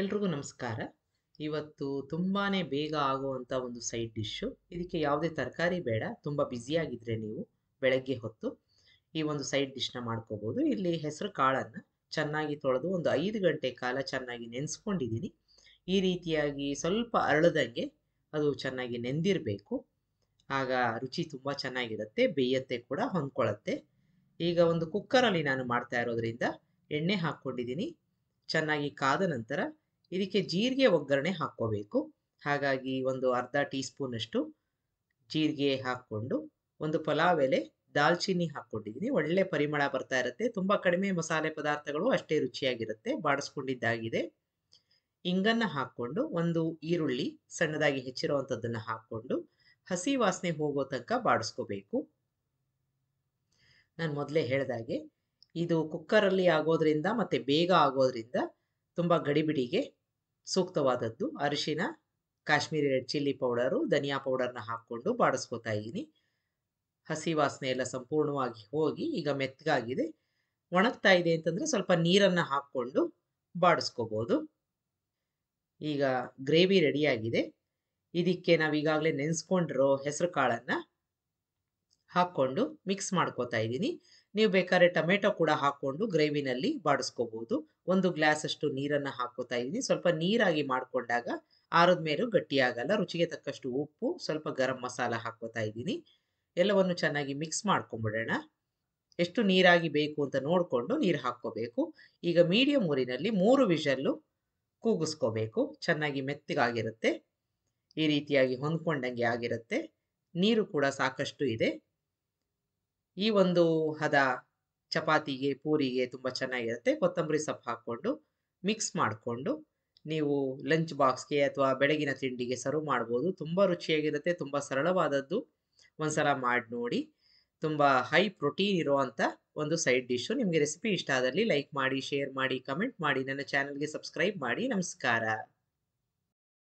ಎಲ್ರಿಗೂ ನಮಸ್ಕಾರ ಇವತ್ತು ತುಂಬಾ ಬೇಗ ಆಗುವಂಥ ಒಂದು ಸೈಡ್ ಡಿಶ್ಶು ಇದಕ್ಕೆ ಯಾವುದೇ ತರಕಾರಿ ಬೇಡ ತುಂಬ ಆಗಿದ್ರೆ ನೀವು ಬೆಳಗ್ಗೆ ಹೊತ್ತು ಈ ಒಂದು ಸೈಡ್ ಡಿಶ್ನ ಮಾಡ್ಕೋಬೋದು ಇಲ್ಲಿ ಹೆಸರು ಕಾಳನ್ನು ಚೆನ್ನಾಗಿ ತೊಳೆದು ಒಂದು ಐದು ಗಂಟೆ ಕಾಲ ಚೆನ್ನಾಗಿ ನೆನೆಸ್ಕೊಂಡಿದ್ದೀನಿ ಈ ರೀತಿಯಾಗಿ ಸ್ವಲ್ಪ ಅರಳದಂಗೆ ಅದು ಚೆನ್ನಾಗಿ ನೆಂದಿರಬೇಕು ಆಗ ರುಚಿ ತುಂಬ ಚೆನ್ನಾಗಿರುತ್ತೆ ಬೇಯತ್ತೆ ಕೂಡ ಹೊಂದ್ಕೊಳ್ಳುತ್ತೆ ಈಗ ಒಂದು ಕುಕ್ಕರಲ್ಲಿ ನಾನು ಮಾಡ್ತಾ ಇರೋದ್ರಿಂದ ಎಣ್ಣೆ ಹಾಕ್ಕೊಂಡಿದ್ದೀನಿ ಚೆನ್ನಾಗಿ ಕಾದ ನಂತರ ಇದಕ್ಕೆ ಜೀರಿಗೆ ಒಗ್ಗರಣೆ ಹಾಕ್ಕೋಬೇಕು ಹಾಗಾಗಿ ಒಂದು ಅರ್ಧ ಟೀ ಸ್ಪೂನಷ್ಟು ಜೀರಿಗೆ ಹಾಕ್ಕೊಂಡು ಒಂದು ಪಲಾವ್ ಎಲೆ ದಾಲ್ಚಿನ್ನಿ ಹಾಕ್ಕೊಂಡಿದ್ದೀನಿ ಒಳ್ಳೆ ಪರಿಮಳ ಬರ್ತಾ ಇರುತ್ತೆ ತುಂಬ ಕಡಿಮೆ ಮಸಾಲೆ ಪದಾರ್ಥಗಳು ಅಷ್ಟೇ ರುಚಿಯಾಗಿರುತ್ತೆ ಬಾಡಿಸ್ಕೊಂಡಿದ್ದಾಗಿದೆ ಇಂಗನ್ನು ಹಾಕ್ಕೊಂಡು ಒಂದು ಈರುಳ್ಳಿ ಸಣ್ಣದಾಗಿ ಹೆಚ್ಚಿರುವಂಥದ್ದನ್ನು ಹಾಕ್ಕೊಂಡು ಹಸಿ ವಾಸನೆ ಹೋಗೋ ತನಕ ಬಾಡಿಸ್ಕೋಬೇಕು ನಾನು ಮೊದಲೇ ಹೇಳಿದಾಗೆ ಇದು ಕುಕ್ಕರಲ್ಲಿ ಆಗೋದ್ರಿಂದ ಮತ್ತು ಬೇಗ ಆಗೋದ್ರಿಂದ ತುಂಬ ಗಡಿಬಿಡಿಗೆ ಸೂಕ್ತವಾದದ್ದು ಅರಿಶಿನ ಕಾಶ್ಮೀರಿ ರೆಡ್ ಚಿಲ್ಲಿ ಪೌಡರು ಧನಿಯಾ ಪೌಡರ್ನ ಹಾಕ್ಕೊಂಡು ಬಾಡಿಸ್ಕೋತಾ ಇದ್ದೀನಿ ಹಸಿ ವಾಸನೆ ಎಲ್ಲ ಸಂಪೂರ್ಣವಾಗಿ ಹೋಗಿ ಈಗ ಮೆತ್ತಗಾಗಿದೆ ಒಣಗ್ತಾ ಇದೆ ಅಂತಂದರೆ ಸ್ವಲ್ಪ ನೀರನ್ನು ಹಾಕ್ಕೊಂಡು ಬಾಡಿಸ್ಕೋಬೋದು ಈಗ ಗ್ರೇವಿ ರೆಡಿಯಾಗಿದೆ ಇದಕ್ಕೆ ನಾವು ಈಗಾಗಲೇ ನೆನೆಸ್ಕೊಂಡಿರೋ ಹೆಸರು ಕಾಳನ್ನು ಹಾಕ್ಕೊಂಡು ಮಿಕ್ಸ್ ಮಾಡ್ಕೋತಾ ಇದ್ದೀನಿ ನೀವು ಬೇಕಾದ್ರೆ ಟೊಮೆಟೊ ಕೂಡ ಹಾಕ್ಕೊಂಡು ಗ್ರೇವಿನಲ್ಲಿ ಬಾಡಿಸ್ಕೋಬಹುದು ಒಂದು ಗ್ಲಾಸಷ್ಟು ನೀರನ್ನು ಹಾಕೋತಾ ಇದ್ದೀನಿ ಸ್ವಲ್ಪ ನೀರಾಗಿ ಮಾಡಿಕೊಂಡಾಗ ಆರದ ಮೇಲೂ ಗಟ್ಟಿಯಾಗಲ್ಲ ರುಚಿಗೆ ತಕ್ಕಷ್ಟು ಉಪ್ಪು ಸ್ವಲ್ಪ ಗರಂ ಮಸಾಲ ಹಾಕೋತಾ ಇದ್ದೀನಿ ಎಲ್ಲವನ್ನು ಚೆನ್ನಾಗಿ ಮಿಕ್ಸ್ ಮಾಡ್ಕೊಂಬಿಡೋಣ ಎಷ್ಟು ನೀರಾಗಿ ಬೇಕು ಅಂತ ನೋಡಿಕೊಂಡು ನೀರು ಹಾಕ್ಕೋಬೇಕು ಈಗ ಮೀಡಿಯಂ ಊರಿನಲ್ಲಿ ಮೂರು ವಿಷಲ್ಲು ಕೂಗಿಸ್ಕೋಬೇಕು ಚೆನ್ನಾಗಿ ಮೆತ್ತಗಾಗಿರುತ್ತೆ ಈ ರೀತಿಯಾಗಿ ಹೊಂದ್ಕೊಂಡಂಗೆ ಆಗಿರುತ್ತೆ ನೀರು ಕೂಡ ಸಾಕಷ್ಟು ಇದೆ ಈ ಒಂದು ಹದ ಚಪಾತಿಗೆ ಪೂರಿಗೆ ತುಂಬ ಚೆನ್ನಾಗಿರುತ್ತೆ ಕೊತ್ತಂಬರಿ ಸೊಪ್ಪು ಹಾಕ್ಕೊಂಡು ಮಿಕ್ಸ್ ಮಾಡಿಕೊಂಡು ನೀವು ಲಂಚ್ ಬಾಕ್ಸ್ಗೆ ಅಥವಾ ಬೆಳಗಿನ ತಿಂಡಿಗೆ ಸರ್ವ್ ಮಾಡ್ಬೋದು ತುಂಬ ರುಚಿಯಾಗಿರುತ್ತೆ ತುಂಬ ಸರಳವಾದದ್ದು ಒಂದ್ಸಲ ಮಾಡಿ ನೋಡಿ ತುಂಬ ಹೈ ಪ್ರೋಟೀನ್ ಇರುವಂಥ ಒಂದು ಸೈಡ್ ಡಿಶ್ಶು ನಿಮಗೆ ರೆಸಿಪಿ ಇಷ್ಟ ಆದಲ್ಲಿ ಲೈಕ್ ಮಾಡಿ ಶೇರ್ ಮಾಡಿ ಕಮೆಂಟ್ ಮಾಡಿ ನನ್ನ ಚಾನಲ್ಗೆ ಸಬ್ಸ್ಕ್ರೈಬ್ ಮಾಡಿ ನಮಸ್ಕಾರ